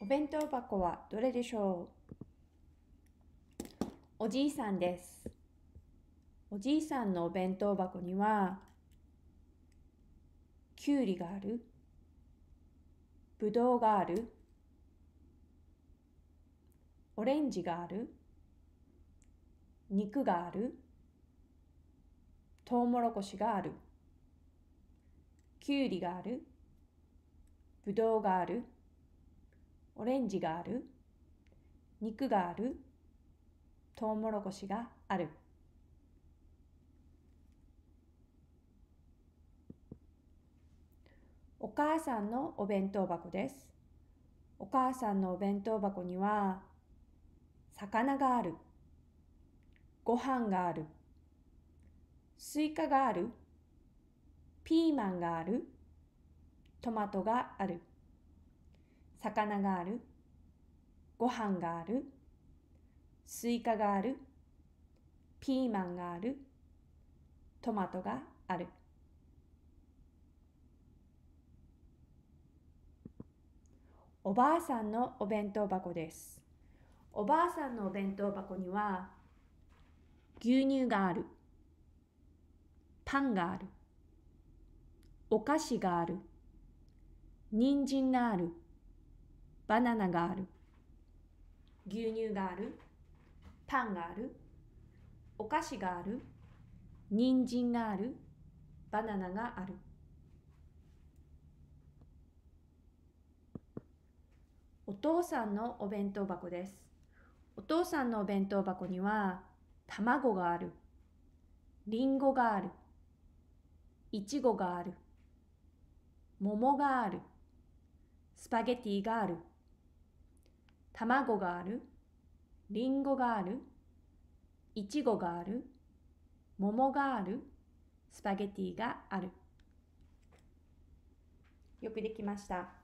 お弁当箱はどれでしょうおじいさんです。おじいさんのお弁当箱には、きゅうりがある、ぶどうがある、オレンジがある、肉がある、とうもろこしがある、きゅうりがある、ぶどうがある、オレンジがある肉があるトウモロコシがあるお母さんのお弁当箱ですお母さんのお弁当箱には魚があるご飯があるスイカがあるピーマンがあるトマトがある。魚がある、ご飯がある、スイカがある、ピーマンがある、トマトがある。おばあさんのお弁当箱です。おばあさんのお弁当箱には牛乳がある、パンがある、お菓子がある、人参がある。バナナがある牛乳があるパンがあるお菓子がある人参があるバナナがあるお父さんのお弁当箱ですお父さんのお弁当箱には卵があるりんごがあるいちごがある桃があるスパゲティがある。卵がある、りんごがある、いちごがある、桃がある、スパゲティがある。よくできました。